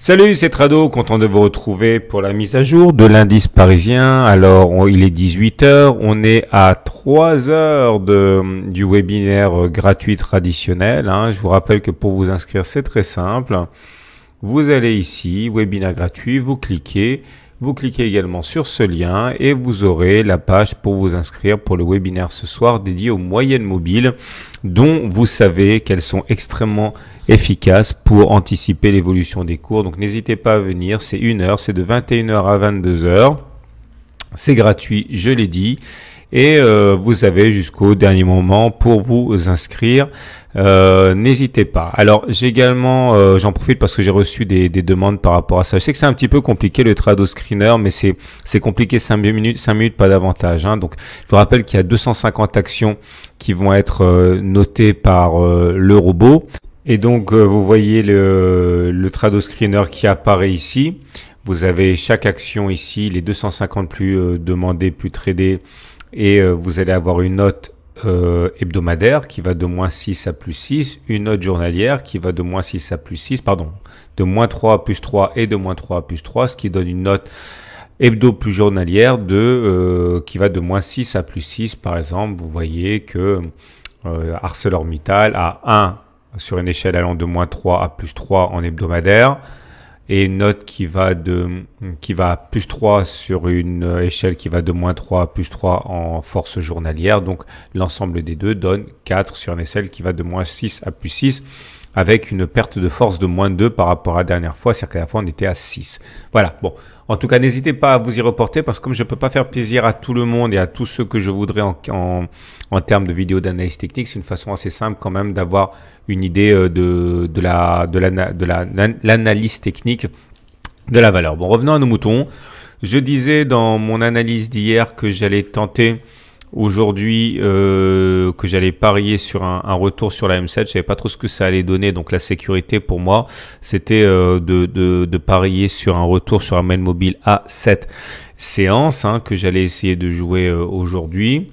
Salut, c'est Trado, content de vous retrouver pour la mise à jour de l'indice parisien. Alors, il est 18h, on est à 3 heures du webinaire gratuit traditionnel. Hein. Je vous rappelle que pour vous inscrire, c'est très simple. Vous allez ici, webinaire gratuit, vous cliquez, vous cliquez également sur ce lien et vous aurez la page pour vous inscrire pour le webinaire ce soir dédié aux moyennes mobiles dont vous savez qu'elles sont extrêmement efficace pour anticiper l'évolution des cours. Donc n'hésitez pas à venir, c'est une heure, c'est de 21h à 22h. C'est gratuit, je l'ai dit. Et euh, vous avez jusqu'au dernier moment pour vous inscrire. Euh, n'hésitez pas. Alors j'ai également, euh, j'en profite parce que j'ai reçu des, demandes par rapport à ça. Je sais que c'est un petit peu compliqué le trado screener, mais c'est c'est compliqué 5 minutes, 5 minutes pas davantage. Hein. Donc je vous rappelle qu'il y a 250 actions qui vont être notées par le robot. Et donc, euh, vous voyez le, le Trado Screener qui apparaît ici. Vous avez chaque action ici, les 250 plus euh, demandés, plus tradés, et euh, vous allez avoir une note hebdomadaire qui va de moins 6 à plus 6, une note journalière qui va de moins 6 à plus 6, pardon, de 3 à plus 3 et de moins 3 à plus 3, ce qui donne une note hebdo plus journalière de qui va de moins 6 à plus 6. Par exemple, vous voyez que ArcelorMittal a 1 sur une échelle allant de moins 3 à plus 3 en hebdomadaire et une note qui va de qui va à plus 3 sur une échelle qui va de moins 3 à plus 3 en force journalière. Donc l'ensemble des deux donne 4 sur une échelle qui va de moins 6 à plus 6 avec une perte de force de moins 2 par rapport à la dernière fois, c'est-à-dire qu'à la fois on était à 6. Voilà, bon. En tout cas, n'hésitez pas à vous y reporter parce que comme je ne peux pas faire plaisir à tout le monde et à tous ceux que je voudrais en, en, en termes de vidéos d'analyse technique, c'est une façon assez simple quand même d'avoir une idée euh, de, de l'analyse la, de la, de la, technique de la valeur. Bon, revenons à nos moutons. Je disais dans mon analyse d'hier que j'allais tenter aujourd'hui euh, que j'allais parier sur un, retour sur la M7. Je savais pas trop ce que ça allait donner. Donc la sécurité pour moi, c'était euh, de, parier sur un retour sur un main mobile à 7 séance hein, que j'allais essayer de jouer euh, aujourd'hui.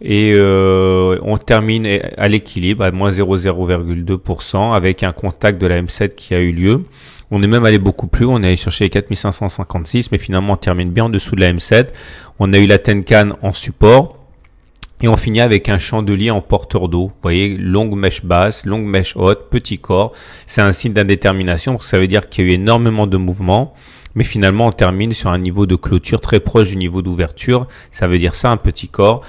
Et on termine à l'équilibre à moins 0,02% avec un contact de la M7 qui a eu lieu. On est même allé beaucoup plus, on est allé chercher les 4556, mais finalement on termine bien en dessous de la M7. On a eu la Tenkan en support. Et on finit avec un chandelier en porteur d'eau. Vous voyez, longue mèche basse, longue mèche haute, petit corps. C'est un signe d'indétermination, ça veut dire qu'il y a eu énormément de mouvements. Mais finalement, on termine sur un niveau de clôture très proche du niveau d'ouverture. Ça veut dire ça, un petit corps.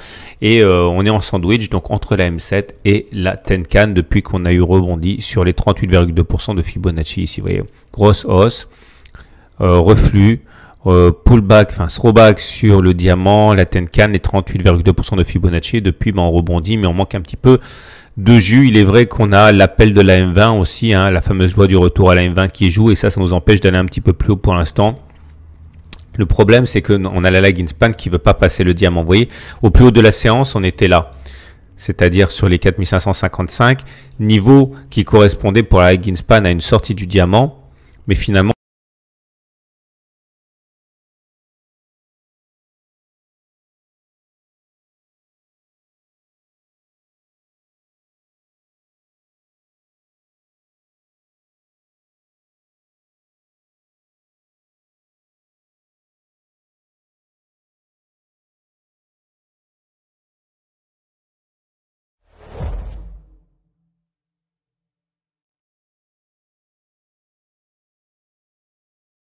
Et euh, on est en sandwich, donc entre la M7 et la Tenkan, depuis qu'on a eu rebondi sur les 38,2% de Fibonacci ici. Vous voyez, grosse hausse, euh, reflux, euh, pullback, enfin throwback sur le diamant, la Tenkan, les 38,2% de Fibonacci. Depuis, ben, on rebondit, mais on manque un petit peu de jus. Il est vrai qu'on a l'appel de la M20 aussi, hein, la fameuse loi du retour à la M20 qui joue, et ça, ça nous empêche d'aller un petit peu plus haut pour l'instant. Le problème, c'est qu'on a la lag in span qui veut pas passer le diamant. Vous voyez, au plus haut de la séance, on était là c'est-à-dire sur les 4555, niveau qui correspondait pour la span à une sortie du diamant, mais finalement